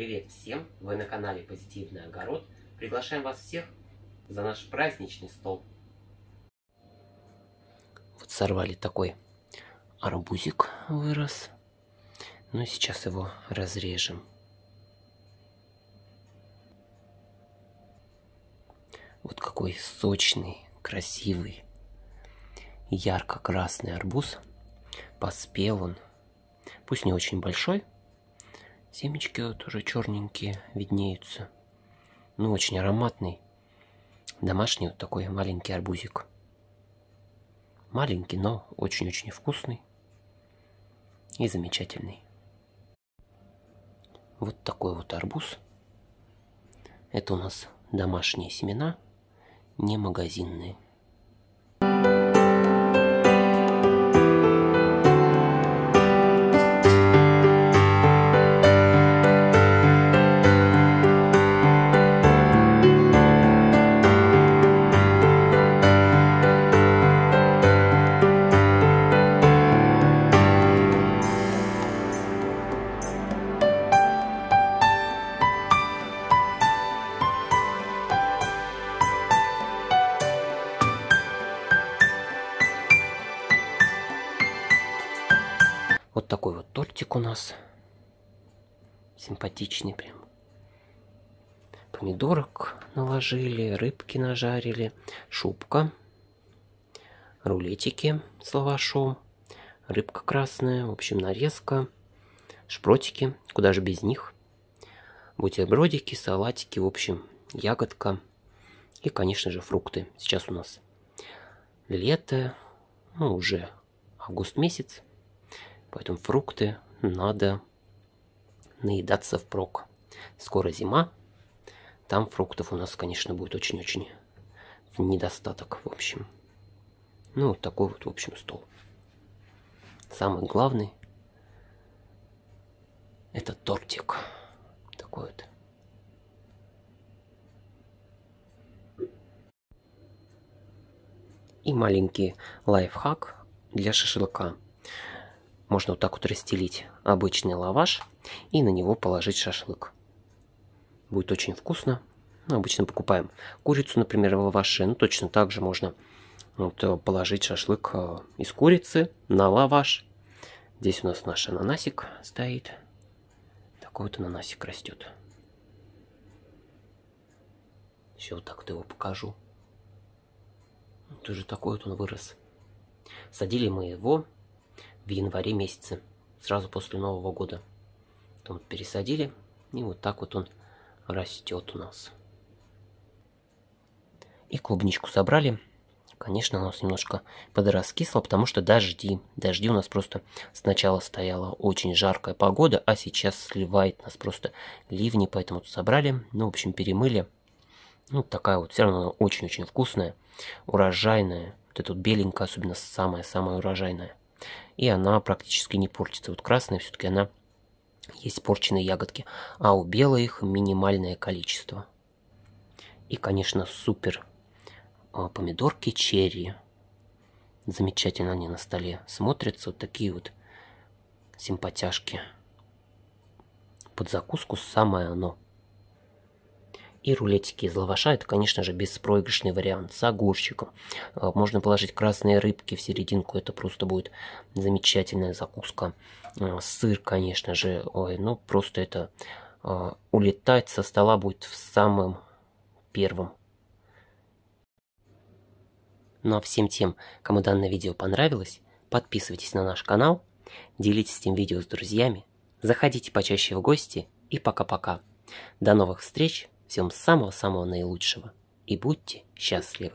Привет всем! Вы на канале Позитивный Огород. Приглашаем вас всех за наш праздничный стол. Вот сорвали такой арбузик вырос. Ну и сейчас его разрежем. Вот какой сочный, красивый, ярко-красный арбуз. Поспел он. Пусть не очень большой, Семечки вот уже черненькие виднеются. Ну, очень ароматный. Домашний вот такой маленький арбузик. Маленький, но очень-очень вкусный. И замечательный. Вот такой вот арбуз. Это у нас домашние семена, не магазинные. такой вот тортик у нас. Симпатичный прям. Помидорок наложили, рыбки нажарили, шубка, рулетики с лавашом, рыбка красная, в общем, нарезка, шпротики, куда же без них, бутербродики, салатики, в общем, ягодка и, конечно же, фрукты. Сейчас у нас лето, ну, уже август месяц, Поэтому фрукты надо наедаться впрок. Скоро зима. Там фруктов у нас, конечно, будет очень-очень в недостаток, в общем. Ну, вот такой вот, в общем, стол. Самый главный это тортик. Такой вот. И маленький лайфхак для шашлыка. Можно вот так вот расстелить обычный лаваш и на него положить шашлык. Будет очень вкусно. Мы обычно покупаем курицу, например, в лаваше. Ну, точно так же можно вот, э, положить шашлык э, из курицы на лаваш. Здесь у нас наш ананасик стоит. Такой вот ананасик растет. Еще вот так вот его покажу. Тоже такой вот он вырос. Садили мы его в январе месяце, сразу после Нового года. Потом пересадили, и вот так вот он растет у нас. И клубничку собрали. Конечно, у нас немножко подраскисла, потому что дожди. Дожди у нас просто сначала стояла очень жаркая погода, а сейчас сливает нас просто ливни, поэтому собрали. Ну, в общем, перемыли. Ну, такая вот, все равно очень-очень вкусная, урожайная. Вот эта вот беленькая, особенно самая-самая урожайная и она практически не портится. Вот красная все-таки она есть порченные ягодки, а у белой их минимальное количество. И, конечно, супер а, помидорки черри. Замечательно они на столе смотрятся, вот такие вот симпатяшки. Под закуску самое оно – и рулетики из лаваша – это, конечно же, беспроигрышный вариант с огурчиком. Э, можно положить красные рыбки в серединку, это просто будет замечательная закуска. Э, сыр, конечно же, ой, ну просто это э, улетать со стола будет в самом первом. Ну а всем тем, кому данное видео понравилось, подписывайтесь на наш канал, делитесь этим видео с друзьями, заходите почаще в гости и пока-пока. До новых встреч! Всем самого-самого наилучшего и будьте счастливы.